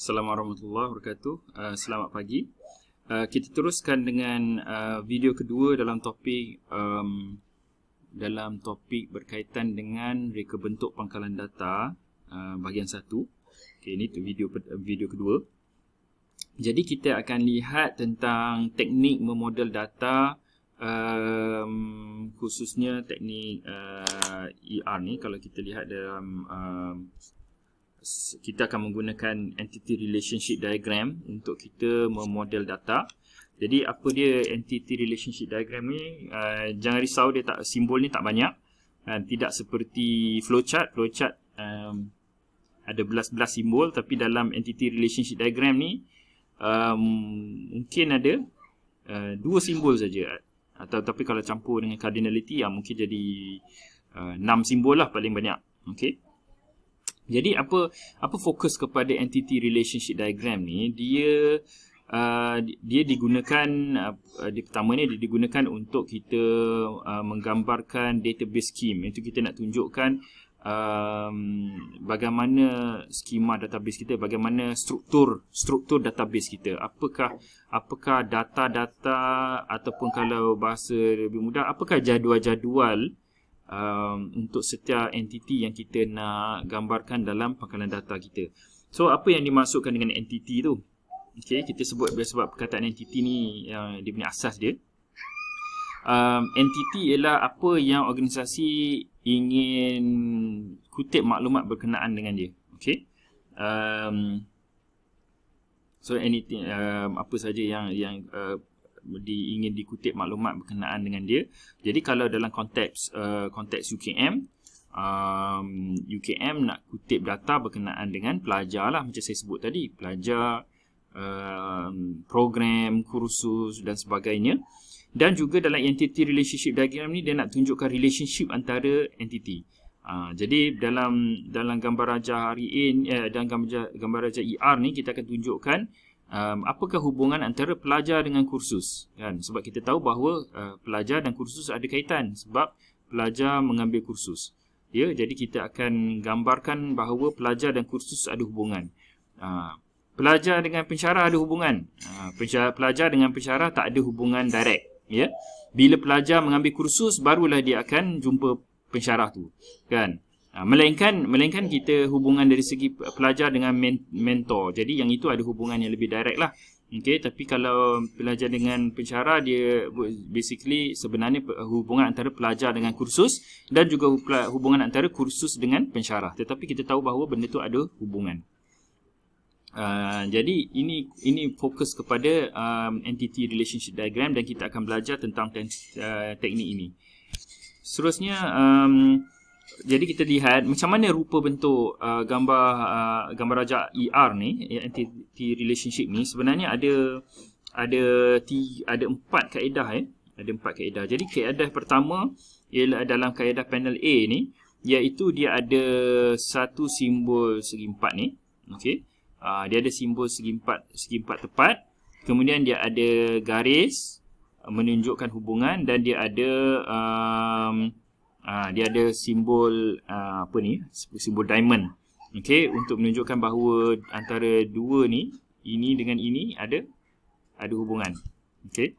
Assalamualaikum warahmatullahi wabarakatuh. Uh, selamat pagi. Uh, kita teruskan dengan uh, video kedua dalam topik um, dalam topik berkaitan dengan reka bentuk pangkalan data uh, bahagian satu. Okay, ini video video kedua. Jadi kita akan lihat tentang teknik memodel data um, khususnya teknik uh, ER ni kalau kita lihat dalam uh, kita akan menggunakan entity relationship diagram untuk kita memodel data jadi apa dia entity relationship diagram ni uh, jangan risau dia tak simbol ni tak banyak uh, tidak seperti flowchart flowchart um, ada belas-belas simbol tapi dalam entity relationship diagram ni um, mungkin ada uh, dua simbol saja atau tapi kalau campur dengan cardinality ya mungkin jadi uh, enam simbol lah paling banyak okey jadi apa apa fokus kepada entity relationship diagram ni dia uh, dia digunakan uh, di pertama ni dia digunakan untuk kita uh, menggambarkan database scheme itu kita nak tunjukkan um, bagaimana skema database kita bagaimana struktur struktur database kita apakah apakah data-data ataupun kalau bahasa lebih mudah apakah jadual-jadual um, untuk setiap entiti yang kita nak gambarkan dalam pangkalan data kita. So apa yang dimasukkan dengan entiti tu? Okay, kita sebut sebab perkataan entiti ni uh, dia punya asas dia. Um, entiti ialah apa yang organisasi ingin kutip maklumat berkenaan dengan dia. Okay. Um, so anything um, apa saja yang yang uh, di, ingin dikutip maklumat berkenaan dengan dia. Jadi kalau dalam konteks uh, konteks UKM, um, UKM nak kutip data berkenaan dengan pelajar lah macam saya sebut tadi, pelajar, um, program, kursus dan sebagainya. Dan juga dalam entity relationship diagram ni dia nak tunjukkan relationship antara entity. Ha, jadi dalam dalam gambar raja hari ini eh, dan gambar gambar raja ER ni kita akan tunjukkan um, apakah hubungan antara pelajar dengan kursus kan sebab kita tahu bahawa uh, pelajar dan kursus ada kaitan sebab pelajar mengambil kursus ya jadi kita akan gambarkan bahawa pelajar dan kursus ada hubungan uh, pelajar dengan pensyarah ada hubungan uh, pensyarah, pelajar dengan pensyarah tak ada hubungan direct ya bila pelajar mengambil kursus barulah dia akan jumpa pensyarah tu kan Ha, melainkan melainkan kita hubungan dari segi pelajar dengan men mentor. Jadi yang itu ada hubungan yang lebih direct lah. Okay, tapi kalau pelajar dengan pencara dia basically sebenarnya hubungan antara pelajar dengan kursus dan juga hubungan antara kursus dengan pencara. Tetapi kita tahu bahawa benda tu ada hubungan. Uh, jadi ini ini fokus kepada um, entity relationship diagram dan kita akan belajar tentang te uh, teknik ini. Seterusnya um, jadi kita lihat macam mana rupa bentuk uh, gambar uh, gambar rajak ER ni entity relationship ni sebenarnya ada ada ada empat kaedah eh ada empat kaedah jadi kaedah pertama ialah dalam kaedah panel A ni iaitu dia ada satu simbol segi empat ni okey uh, dia ada simbol segi empat segi empat tepat kemudian dia ada garis uh, menunjukkan hubungan dan dia ada um, Ah, dia ada simbol uh, apa ni simbol diamond okey untuk menunjukkan bahawa antara dua ni ini dengan ini ada ada hubungan okey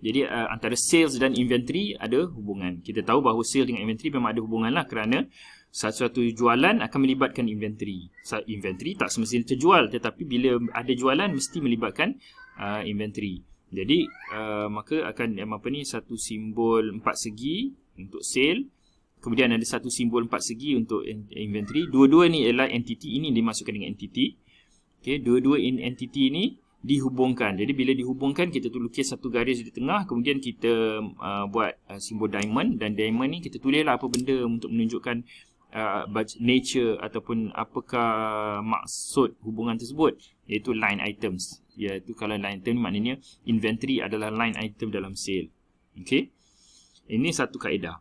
jadi uh, antara sales dan inventory ada hubungan kita tahu bahawa sales dengan inventory memang ada hubungan lah, kerana satu-satu jualan akan melibatkan inventory inventory tak semestinya terjual tetapi bila ada jualan mesti melibatkan uh, inventory jadi uh, maka akan apa ni satu simbol empat segi untuk sale kemudian ada satu simbol empat segi untuk inventory dua-dua ni ialah entity ini dimasukkan dengan entity okey dua-dua in entity ini dihubungkan jadi bila dihubungkan kita tu lukis satu garis di tengah kemudian kita uh, buat uh, simbol diamond dan diamond ni kita tulislah apa benda untuk menunjukkan uh, nature ataupun apakah maksud hubungan tersebut iaitu line items iaitu kalau line item ni maknanya inventory adalah line item dalam sale Okay. Ini satu kaedah.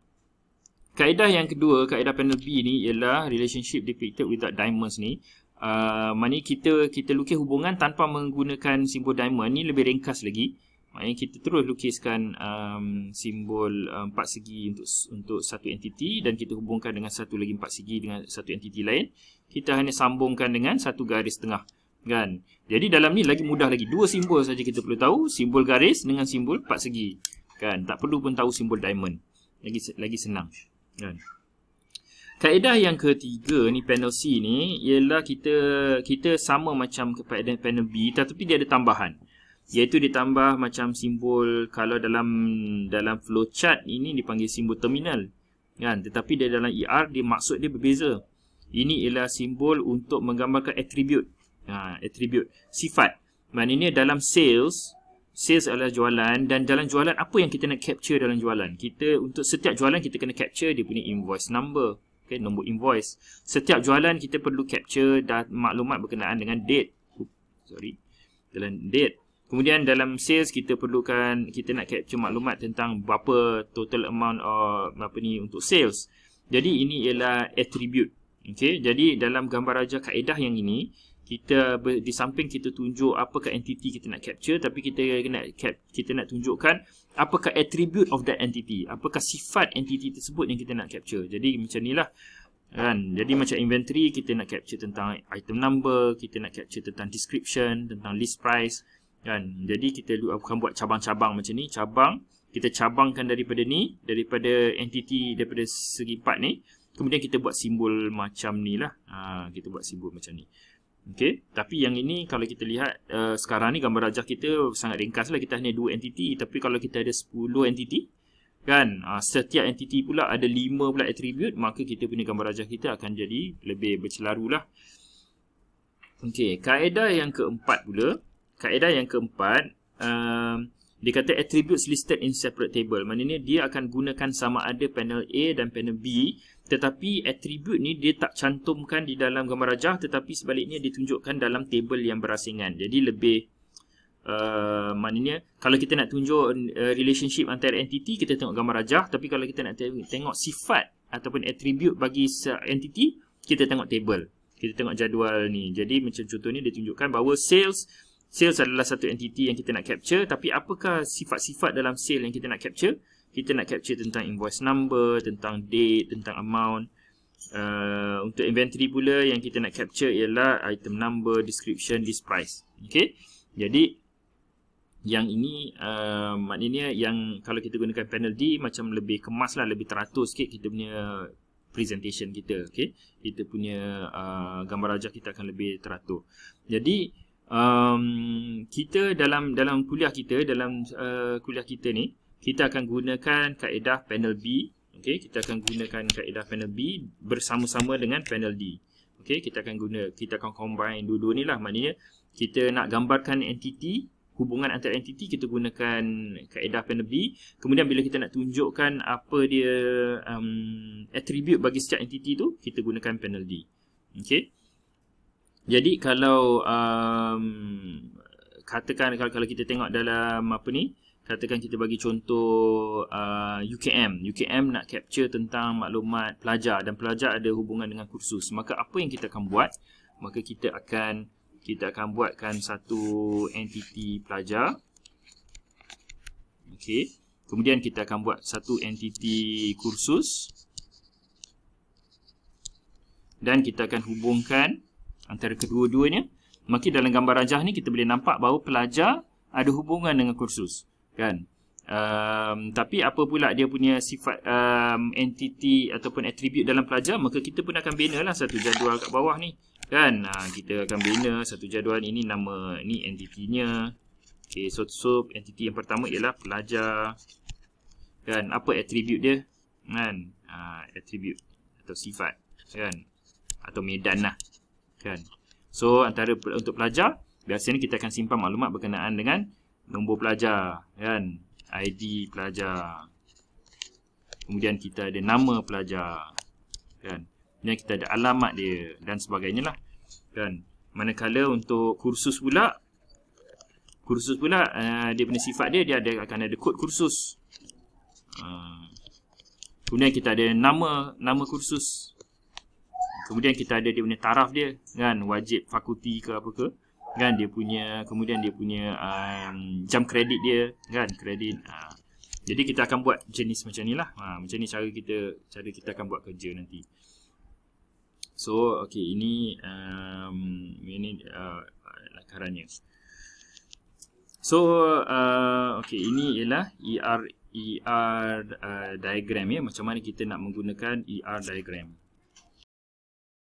Kaedah yang kedua, kaedah panel B ni ialah relationship depicted without diamonds ni. Uh, maknanya kita kita lukis hubungan tanpa menggunakan simbol diamond ni lebih ringkas lagi. Maknanya kita terus lukiskan um, simbol um, empat um, segi untuk untuk satu entiti dan kita hubungkan dengan satu lagi empat segi dengan satu entiti lain. Kita hanya sambungkan dengan satu garis tengah. Kan? Jadi dalam ni lagi mudah lagi. Dua simbol saja kita perlu tahu. Simbol garis dengan simbol empat segi kan tak perlu pun tahu simbol diamond lagi lagi senang kan kaedah yang ketiga ni panel C ni ialah kita kita sama macam kepada panel B tetapi dia ada tambahan iaitu ditambah macam simbol kalau dalam dalam flowchart ini dipanggil simbol terminal kan tetapi dia dalam ER dia maksud dia berbeza ini ialah simbol untuk menggambarkan attribute ha, attribute sifat maknanya dalam sales sales adalah jualan dan dalam jualan apa yang kita nak capture dalam jualan kita untuk setiap jualan kita kena capture dia punya invoice number okay, nombor invoice setiap jualan kita perlu capture dat- maklumat berkenaan dengan date Oop, sorry dalam date kemudian dalam sales kita perlukan kita nak capture maklumat tentang berapa total amount or apa ni untuk sales jadi ini ialah attribute okay, jadi dalam gambar raja kaedah yang ini kita di samping kita tunjuk apakah entiti kita nak capture tapi kita nak cap, kita nak tunjukkan apakah attribute of that entity apakah sifat entiti tersebut yang kita nak capture jadi macam nilah kan jadi macam inventory kita nak capture tentang item number kita nak capture tentang description tentang list price kan jadi kita akan buat cabang-cabang macam ni cabang kita cabangkan daripada ni daripada entiti daripada segi part ni kemudian kita buat simbol macam nilah ha kita buat simbol macam ni Okay. Tapi yang ini kalau kita lihat uh, sekarang ni gambar rajah kita sangat ringkas lah. Kita hanya dua entiti tapi kalau kita ada 10 entiti kan uh, setiap entiti pula ada 5 pula atribut maka kita punya gambar rajah kita akan jadi lebih bercelaru lah. Okay. Kaedah yang keempat pula. Kaedah yang keempat. Uh, dia kata attributes listed in separate table. Maksudnya dia akan gunakan sama ada panel A dan panel B. Tetapi attribute ni dia tak cantumkan di dalam gambar rajah. Tetapi sebaliknya ditunjukkan dalam table yang berasingan. Jadi lebih uh, maknanya kalau kita nak tunjuk uh, relationship antara entiti kita tengok gambar rajah. Tapi kalau kita nak tengok sifat ataupun atribut bagi entiti kita tengok table. Kita tengok jadual ni. Jadi macam contoh ni dia tunjukkan bahawa sales sales adalah satu entiti yang kita nak capture tapi apakah sifat-sifat dalam sale yang kita nak capture kita nak capture tentang invoice number tentang date tentang amount uh, untuk inventory pula yang kita nak capture ialah item number description list price Okay, jadi yang ini uh, maknanya yang kalau kita gunakan panel D macam lebih kemas lah lebih teratur sikit kita punya presentation kita okay? kita punya uh, gambar rajah kita akan lebih teratur jadi um, kita dalam dalam kuliah kita dalam uh, kuliah kita ni kita akan gunakan kaedah panel B okey kita akan gunakan kaedah panel B bersama-sama dengan panel D okey kita akan guna kita akan combine dua-dua ni lah maknanya kita nak gambarkan entiti hubungan antara entiti kita gunakan kaedah panel B kemudian bila kita nak tunjukkan apa dia um, attribute bagi setiap entiti tu kita gunakan panel D okey jadi kalau um, katakan kalau, kalau kita tengok dalam apa ni katakan kita bagi contoh uh, UKM UKM nak capture tentang maklumat pelajar dan pelajar ada hubungan dengan kursus maka apa yang kita akan buat maka kita akan kita akan buatkan satu entiti pelajar okey kemudian kita akan buat satu entiti kursus dan kita akan hubungkan antara kedua-duanya. Maka dalam gambar rajah ni kita boleh nampak bahawa pelajar ada hubungan dengan kursus. Kan? Um, tapi apa pula dia punya sifat um, entiti ataupun atribut dalam pelajar maka kita pun akan bina lah satu jadual kat bawah ni. Kan? Ha, kita akan bina satu jadual ini nama ni entitinya. Okay, so, so entiti yang pertama ialah pelajar. Kan? Apa atribut dia? Kan? Ha, atribut atau sifat. Kan? Atau medan lah kan so antara untuk pelajar biasanya kita akan simpan maklumat berkenaan dengan nombor pelajar kan ID pelajar kemudian kita ada nama pelajar kan kemudian kita ada alamat dia dan sebagainya lah kan manakala untuk kursus pula kursus pula uh, dia punya sifat dia dia ada akan ada kod kursus uh, kemudian kita ada nama nama kursus kemudian kita ada dia punya taraf dia kan wajib fakulti ke apa ke kan dia punya kemudian dia punya um, jam kredit dia kan kredit uh. jadi kita akan buat jenis macam ni lah uh, macam ni cara kita cara kita akan buat kerja nanti so okay ini um, ini uh, karanya so uh, okay ini ialah ER ER uh, diagram ya macam mana kita nak menggunakan ER diagram